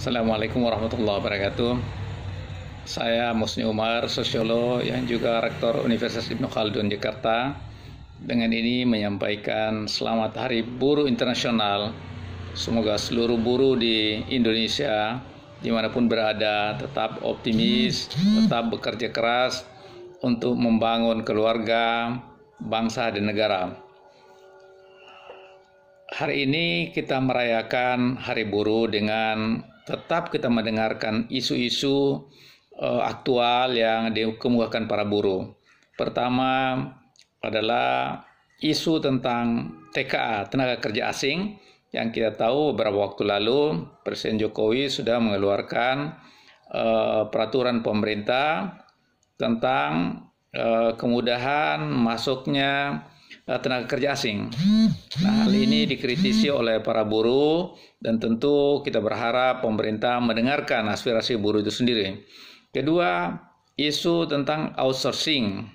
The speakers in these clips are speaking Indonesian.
Assalamualaikum warahmatullahi wabarakatuh. Saya Musni Umar, sosiolog yang juga rektor Universitas Ibnu Khaldun Jakarta. Dengan ini menyampaikan selamat Hari Buruh Internasional. Semoga seluruh buruh di Indonesia dimanapun berada tetap optimis, tetap bekerja keras untuk membangun keluarga, bangsa dan negara. Hari ini kita merayakan Hari Buruh dengan tetap kita mendengarkan isu-isu uh, aktual yang dikemukakan para buruh. Pertama adalah isu tentang TKA, tenaga kerja asing, yang kita tahu beberapa waktu lalu Presiden Jokowi sudah mengeluarkan uh, peraturan pemerintah tentang uh, kemudahan masuknya Eh, tenaga kerja asing. Nah, hal ini dikritisi oleh para buruh dan tentu kita berharap pemerintah mendengarkan aspirasi buruh itu sendiri. Kedua, isu tentang outsourcing.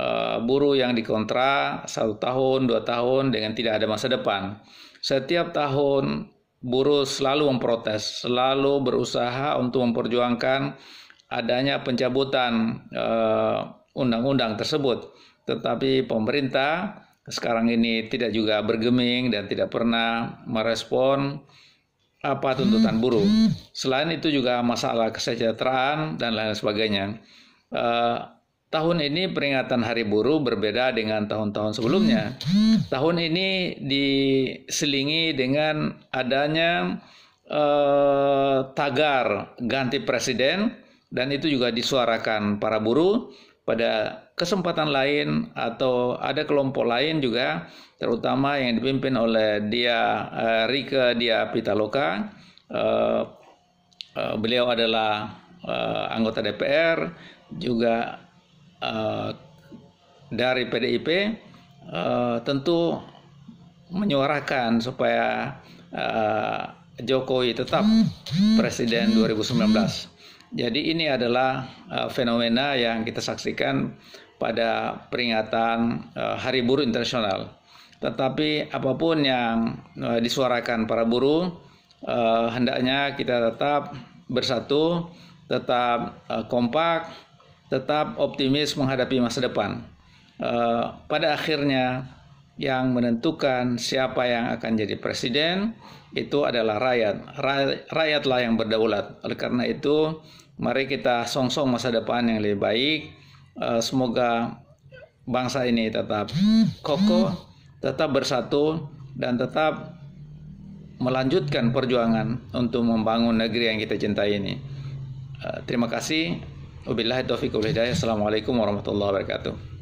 Eh, buruh yang dikontrak satu tahun, dua tahun dengan tidak ada masa depan. Setiap tahun buruh selalu memprotes, selalu berusaha untuk memperjuangkan adanya pencabutan eh, undang-undang tersebut tetapi pemerintah sekarang ini tidak juga bergeming dan tidak pernah merespon apa tuntutan hmm. buruh. Selain itu juga masalah kesejahteraan dan lain sebagainya. Uh, tahun ini peringatan Hari Buruh berbeda dengan tahun-tahun sebelumnya. Hmm. Tahun ini diselingi dengan adanya uh, tagar ganti presiden dan itu juga disuarakan para buruh pada kesempatan lain atau ada kelompok lain juga terutama yang dipimpin oleh dia eh, Rike, dia Pitaloka eh, eh, beliau adalah anggota DPR juga dari PDIP tentu menyuarakan supaya Jokowi tetap hmm. presiden 2019 jadi ini adalah uh, fenomena yang kita saksikan pada peringatan uh, Hari Buruh Internasional. Tetapi apapun yang uh, disuarakan para buruh, uh, hendaknya kita tetap bersatu, tetap uh, kompak, tetap optimis menghadapi masa depan. Uh, pada akhirnya yang menentukan siapa yang akan jadi presiden itu adalah rakyat. Rakyatlah yang berdaulat. Oleh karena itu, mari kita songsong masa depan yang lebih baik. Eh, semoga bangsa ini tetap kokoh, tetap bersatu, dan tetap melanjutkan perjuangan untuk membangun negeri yang kita cintai ini. Eh, terima kasih. Wabillahi taufiq wal hidayah. Assalamualaikum warahmatullahi wabarakatuh.